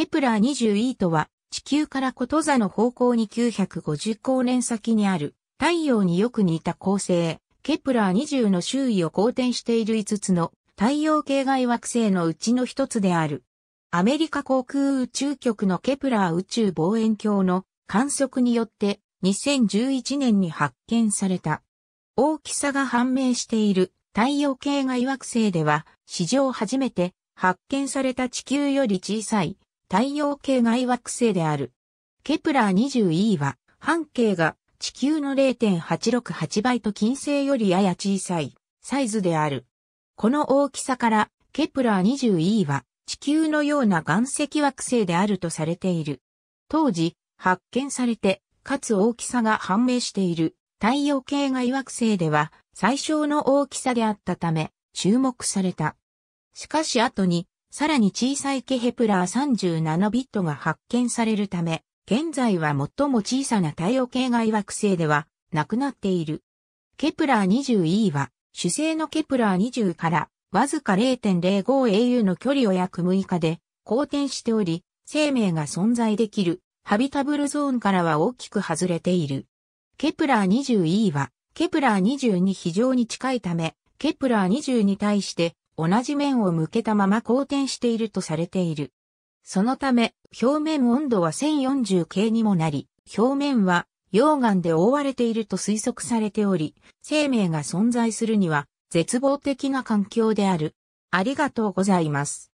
ケプラー 20e とは、地球からこと座の方向に950光年先にある、太陽によく似た恒星、ケプラー20の周囲を公転している5つの太陽系外惑星のうちの一つである。アメリカ航空宇宙局のケプラー宇宙望遠鏡の観測によって2011年に発見された。大きさが判明している太陽系外惑星では史上初めて発見された地球より小さい太陽系外惑星である。ケプラー 20e は、半径が地球の0.868倍と金星よりやや小さいサイズである。この大きさからケプラー 20e は地球のような岩石惑星であるとされている。当時発見されてかつ大きさが判明している太陽系外惑星では最小の大きさであったため注目された。しかし後にさらに小さいケヘプラー37ビットが発見されるため、現在は最も小さな太陽系外惑星ではなくなっている。ケプラー 20e は、主星のケプラー20からわずか 0.05au の距離を約6日で好転しており、生命が存在できるハビタブルゾーンからは大きく外れている。ケプラー 20e は、ケプラー20に非常に近いため、ケプラー20に対して同じ面を向けたまま公転しているとされている。そのため、表面温度は1040系にもなり、表面は溶岩で覆われていると推測されており、生命が存在するには絶望的な環境である。ありがとうございます。